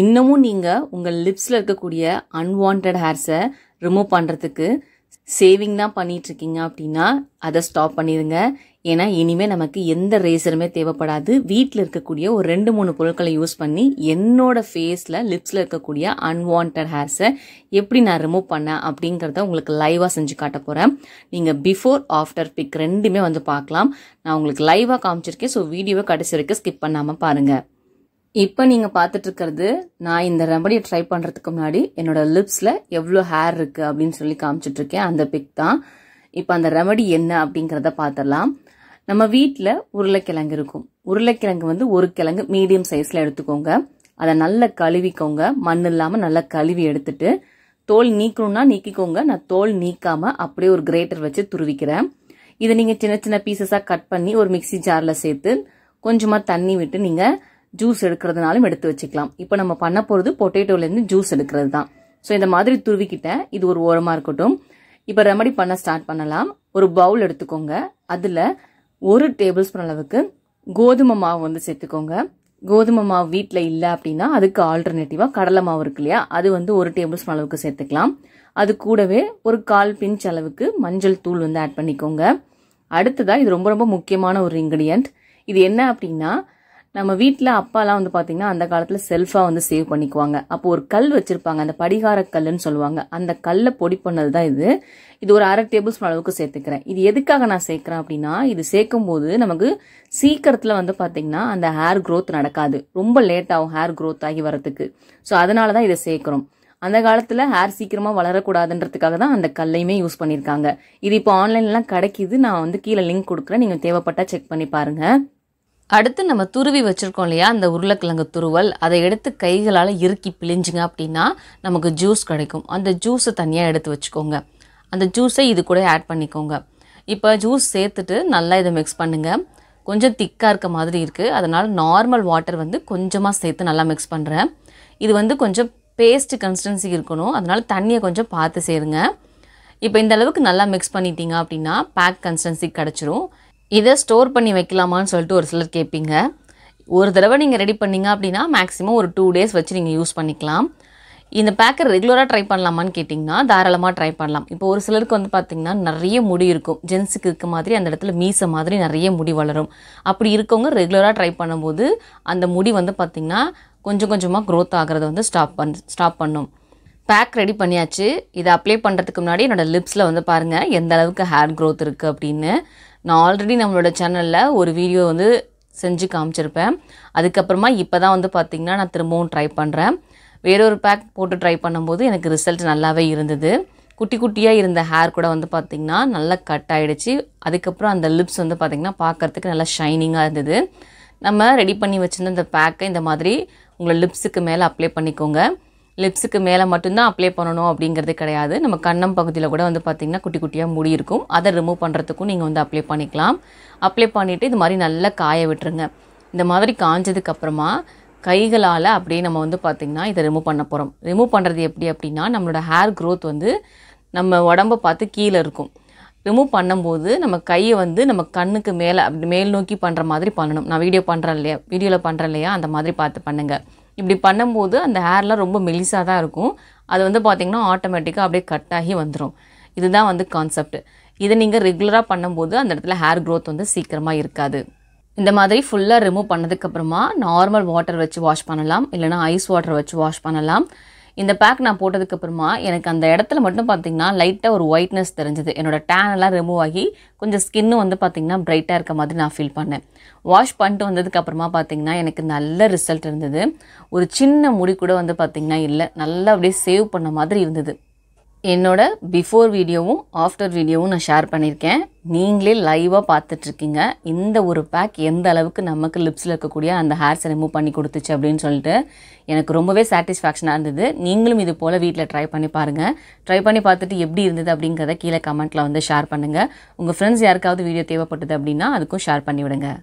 இன்னமும் நீங்கள் உங்கள் லிப்ஸில் இருக்கக்கூடிய அன்வான்ட் ஹேர்ஸை ரிமூவ் பண்ணுறதுக்கு சேவிங் தான் பண்ணிகிட்ருக்கீங்க அப்படின்னா அதை ஸ்டாப் பண்ணிடுங்க ஏன்னா இனிமேல் நமக்கு எந்த ரேசருமே தேவைப்படாது வீட்டில் இருக்கக்கூடிய ஒரு ரெண்டு மூணு பொருட்களை யூஸ் பண்ணி என்னோட ஃபேஸில் லிப்ஸில் இருக்கக்கூடிய அன்வான்ட் ஹேர்ஸை எப்படி நான் ரிமூவ் பண்ணேன் அப்படிங்கிறத உங்களுக்கு லைவாக செஞ்சு காட்ட போகிறேன் நீங்கள் பிஃபோர் ஆஃப்டர் பிக் ரெண்டுமே வந்து பார்க்கலாம் நான் உங்களுக்கு லைவாக காமிச்சிருக்கேன் ஸோ வீடியோவை கடைசி வரைக்கும் ஸ்கிப் பண்ணாமல் பாருங்கள் இப்போ நீங்கள் பார்த்துட்டு இருக்கிறது நான் இந்த ரெமடியை ட்ரை பண்ணுறதுக்கு முன்னாடி என்னோட லிப்ஸில் எவ்வளோ ஹேர் இருக்குது அப்படின்னு சொல்லி காமிச்சிட்ருக்கேன் அந்த பிக் தான் இப்போ அந்த ரெமடி என்ன அப்படிங்கிறத பார்த்துடலாம் நம்ம வீட்டில் உருளைக்கிழங்கு இருக்கும் உருளைக்கிழங்கு வந்து ஒரு கிழங்கு மீடியம் சைஸில் எடுத்துக்கோங்க அதை நல்லா கழுவிக்கோங்க மண் இல்லாமல் நல்லா கழுவி எடுத்துட்டு தோல் நீக்கணும்னா நீக்கிக்கோங்க நான் தோல் நீக்காமல் அப்படியே ஒரு கிரேட்டர் வச்சு துருவிக்கிறேன் இதை நீங்கள் சின்ன சின்ன பீசஸாக கட் பண்ணி ஒரு மிக்சி ஜாரில் சேர்த்து கொஞ்சமாக தண்ணி விட்டு நீங்கள் ஜூஸ் எடுக்கிறதுனாலும் எடுத்து வச்சுக்கலாம் இப்போ நம்ம பண்ண போகிறது பொட்டேட்டோலேருந்து ஜூஸ் எடுக்கிறது தான் ஸோ இந்த மாதிரி துருவிக்கிட்ட இது ஒரு ஓரமாக இருக்கட்டும் இப்போ ரெமடி பண்ண ஸ்டார்ட் பண்ணலாம் ஒரு பவுல் எடுத்துக்கோங்க அதில் ஒரு டேபிள் ஸ்பூன் அளவுக்கு கோதுமை மாவு வந்து சேர்த்துக்கோங்க கோதுமை மாவு வீட்டில் இல்லை அப்படின்னா அதுக்கு ஆல்டர்னேட்டிவாக கடலை மாவு இருக்கு இல்லையா அது வந்து ஒரு டேபிள் ஸ்பூன் அளவுக்கு சேர்த்துக்கலாம் அது கூடவே ஒரு கால் பிஞ்ச் அளவுக்கு மஞ்சள் தூள் வந்து ஆட் பண்ணிக்கோங்க அடுத்ததாக இது ரொம்ப ரொம்ப முக்கியமான ஒரு இன்க்ரீடியன்ட் இது என்ன அப்படின்னா நம்ம வீட்டில் அப்பாலாம் வந்து பார்த்தீங்கன்னா அந்த காலத்தில் செல்ஃபாக வந்து சேவ் பண்ணிக்குவாங்க அப்போ ஒரு கல் வச்சுருப்பாங்க அந்த படிகார கல்லுன்னு சொல்லுவாங்க அந்த கல்லை பொடி பண்ணது தான் இது இது ஒரு அரை டேபிள் ஸ்பூன் அளவுக்கு சேர்த்துக்கிறேன் இது எதுக்காக நான் சேர்க்குறேன் அப்படின்னா இது சேர்க்கும் போது நமக்கு சீக்கிரத்தில் வந்து பார்த்தீங்கன்னா அந்த ஹேர் க்ரோத் நடக்காது ரொம்ப லேட் ஆகும் ஹேர் க்ரோத் ஆகி வரத்துக்கு ஸோ அதனால தான் இதை சேர்க்குறோம் அந்த காலத்தில் ஹேர் சீக்கிரமாக வளரக்கூடாதுன்றதுக்காக தான் அந்த கல்லையுமே யூஸ் பண்ணியிருக்காங்க இது இப்போ ஆன்லைன்லாம் கிடைக்கிது நான் வந்து கீழே லிங்க் கொடுக்குறேன் நீங்கள் தேவைப்பட்டால் செக் பண்ணி பாருங்கள் அடுத்து நம்ம துருவி வச்சுருக்கோம் இல்லையா அந்த உருளைக்கிழங்கு துருவல் அதை எடுத்து கைகளால் இறுக்கி பிழிஞ்சுங்க அப்படின்னா நமக்கு ஜூஸ் கிடைக்கும் அந்த ஜூஸை தனியாக எடுத்து வச்சுக்கோங்க அந்த ஜூஸை இது கூட ஆட் பண்ணிக்கோங்க இப்போ ஜூஸ் சேர்த்துட்டு நல்லா இதை மிக்ஸ் பண்ணுங்கள் கொஞ்சம் திக்காக இருக்க மாதிரி இருக்குது அதனால் நார்மல் வாட்டர் வந்து கொஞ்சமாக சேர்த்து நல்லா மிக்ஸ் பண்ணுறேன் இது வந்து கொஞ்சம் பேஸ்ட்டு கன்சிஸ்டன்சி இருக்கணும் அதனால் தண்ணியை கொஞ்சம் பார்த்து சேருங்க இப்போ இந்த அளவுக்கு நல்லா மிக்ஸ் பண்ணிட்டீங்க அப்படின்னா பேக் கன்சிஸ்டன்சி கிடச்சிரும் இதை ஸ்டோர் பண்ணி வைக்கலாமான்னு சொல்லிட்டு ஒரு சிலர் கேட்பீங்க ஒரு தடவை நீங்கள் ரெடி பண்ணிங்க அப்படின்னா மேக்ஸிமம் ஒரு டூ டேஸ் வச்சு நீங்கள் யூஸ் பண்ணிக்கலாம் இந்த பேக்கை ரெகுலராக ட்ரை பண்ணலாமான்னு கேட்டிங்கன்னா தாராளமாக ட்ரை பண்ணலாம் இப்போ ஒரு சிலருக்கு வந்து பார்த்திங்கன்னா நிறைய முடி இருக்கும் ஜென்ஸுக்கு இருக்க மாதிரி அந்த இடத்துல மீசை மாதிரி நிறைய முடி வளரும் அப்படி இருக்கவங்க ரெகுலராக ட்ரை பண்ணும்போது அந்த முடி வந்து பார்த்திங்கன்னா கொஞ்சம் கொஞ்சமாக க்ரோத் ஆகிறத வந்து ஸ்டாப் பண் ஸ்டாப் பண்ணும் பேக் ரெடி பண்ணியாச்சு இதை அப்ளை பண்ணுறதுக்கு முன்னாடி என்னோடய லிப்ஸில் வந்து பாருங்கள் எந்த அளவுக்கு ஹேர் க்ரோத் இருக்குது அப்படின்னு நான் ஆல்ரெடி நம்மளோட சேனலில் ஒரு வீடியோ வந்து செஞ்சு காமிச்சிருப்பேன் அதுக்கப்புறமா இப்போ தான் வந்து பார்த்திங்கன்னா நான் திரும்பவும் ட்ரை பண்ணுறேன் வேறொரு பேக் போட்டு ட்ரை பண்ணும்போது எனக்கு ரிசல்ட் நல்லாவே இருந்தது குட்டி குட்டியாக இருந்த ஹேர் கூட வந்து பார்த்திங்கன்னா நல்லா கட் ஆகிடுச்சு அதுக்கப்புறம் அந்த லிப்ஸ் வந்து பார்த்திங்கன்னா பார்க்குறதுக்கு நல்லா ஷைனிங்காக இருந்தது நம்ம ரெடி பண்ணி வச்சுருந்த அந்த பேக்கை இந்த மாதிரி உங்களை லிப்ஸுக்கு மேலே அப்ளை பண்ணிக்கோங்க லிப்ஸுக்கு மேலே மட்டும்தான் அப்ளை பண்ணணும் அப்படிங்கிறது கிடையாது நம்ம கண்ணம் பகுதியில் கூட வந்து பார்த்திங்கன்னா குட்டி குட்டியாக முடி இருக்கும் அதை ரிமூவ் பண்ணுறதுக்கும் நீங்கள் வந்து அப்ளை பண்ணிக்கலாம் அப்ளை பண்ணிவிட்டு இது மாதிரி நல்லா காய விட்டுருங்க இந்த மாதிரி காஞ்சதுக்கப்புறமா கைகளால் அப்படியே நம்ம வந்து பார்த்திங்கன்னா இதை ரிமூவ் பண்ண போகிறோம் ரிமூவ் பண்ணுறது எப்படி அப்படின்னா நம்மளோட ஹேர் க்ரோத் வந்து நம்ம உடம்பை பார்த்து கீழே இருக்கும் ரிமூவ் பண்ணும்போது நம்ம கையை வந்து நம்ம கண்ணுக்கு மேலே அப்படி மேல் நோக்கி பண்ணுற மாதிரி பண்ணணும் நான் வீடியோ பண்ணுறேன் இல்லையா வீடியோவில் பண்ணுறேன் இல்லையா அந்த மாதிரி பார்த்து பண்ணுங்கள் இப்படி பண்ணும்போது அந்த ஹேர்லாம் ரொம்ப மெலிசாக தான் இருக்கும் அது வந்து பார்த்திங்கன்னா ஆட்டோமேட்டிக்காக அப்படியே கட் ஆகி வந்துடும் இதுதான் வந்து கான்செப்ட் இதை நீங்கள் ரெகுலராக பண்ணும்போது அந்த இடத்துல ஹேர் க்ரோத் வந்து சீக்கிரமாக இருக்காது இந்த மாதிரி ஃபுல்லாக ரிமூவ் பண்ணதுக்கப்புறமா நார்மல் வாட்டர் வச்சு வாஷ் பண்ணலாம் இல்லைனா ஐஸ் வாட்டர் வச்சு வாஷ் பண்ணலாம் இந்த பேக் நான் போட்டதுக்கு அப்புறமா எனக்கு அந்த இடத்துல மட்டும் பார்த்தீங்கன்னா லைட்டாக ஒரு ஒயிட்னஸ் தெரிஞ்சுது என்னோட டேன் எல்லாம் ரிமூவ் ஆகி கொஞ்சம் ஸ்கின்னும் வந்து பார்த்திங்கன்னா ப்ரைட்டாக இருக்க மாதிரி நான் ஃபீல் பண்ணேன் வாஷ் பண்ணிட்டு வந்ததுக்கப்புறமா பார்த்தீங்கன்னா எனக்கு நல்ல ரிசல்ட் இருந்தது ஒரு சின்ன முடி கூட வந்து பார்த்திங்கன்னா இல்லை நல்லா அப்படியே சேவ் பண்ண மாதிரி இருந்தது என்னோட பிஃபோர் வீடியோவும் ஆஃப்டர் வீடியோவும் நான் ஷேர் பண்ணியிருக்கேன் நீங்களே லைவாக பார்த்துட்ருக்கீங்க இந்த ஒரு பேக் எந்த அளவுக்கு நமக்கு லிப்ஸில் இருக்கக்கூடிய அந்த ஹேர்ஸை ரிமூவ் பண்ணி கொடுத்துச்சு அப்படின்னு சொல்லிட்டு எனக்கு ரொம்பவே சாட்டிஸ்ஃபேக்ஷனாக இருந்தது நீங்களும் இது போல் வீட்டில் ட்ரை பண்ணி பாருங்கள் ட்ரை பண்ணி பார்த்துட்டு எப்படி இருந்தது அப்படிங்கிறத கீழே கமெண்ட்டில் வந்து ஷேர் பண்ணுங்கள் உங்கள் ஃப்ரெண்ட்ஸ் யாருக்காவது வீடியோ தேவைப்பட்டது அப்படின்னா அதுக்கும் ஷேர் பண்ணிவிடுங்க